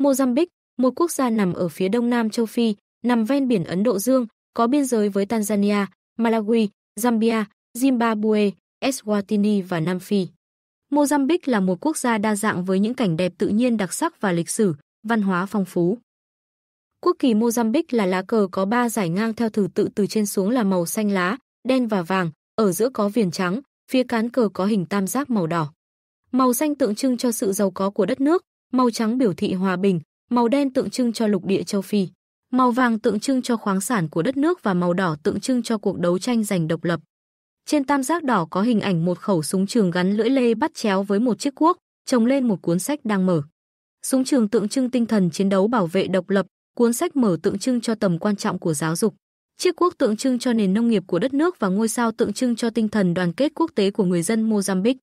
Mozambique, một quốc gia nằm ở phía đông nam châu Phi, nằm ven biển Ấn Độ Dương, có biên giới với Tanzania, Malawi, Zambia, Zimbabwe, Eswatini và Nam Phi. Mozambique là một quốc gia đa dạng với những cảnh đẹp tự nhiên đặc sắc và lịch sử, văn hóa phong phú. Quốc kỳ Mozambique là lá cờ có ba giải ngang theo thứ tự từ trên xuống là màu xanh lá, đen và vàng, ở giữa có viền trắng, phía cán cờ có hình tam giác màu đỏ. Màu xanh tượng trưng cho sự giàu có của đất nước, màu trắng biểu thị hòa bình, màu đen tượng trưng cho lục địa châu Phi, màu vàng tượng trưng cho khoáng sản của đất nước và màu đỏ tượng trưng cho cuộc đấu tranh giành độc lập. Trên tam giác đỏ có hình ảnh một khẩu súng trường gắn lưỡi lê bắt chéo với một chiếc cuốc, trồng lên một cuốn sách đang mở. Súng trường tượng trưng tinh thần chiến đấu bảo vệ độc lập, cuốn sách mở tượng trưng cho tầm quan trọng của giáo dục. Chiếc quốc tượng trưng cho nền nông nghiệp của đất nước và ngôi sao tượng trưng cho tinh thần đoàn kết quốc tế của người dân Mozambique.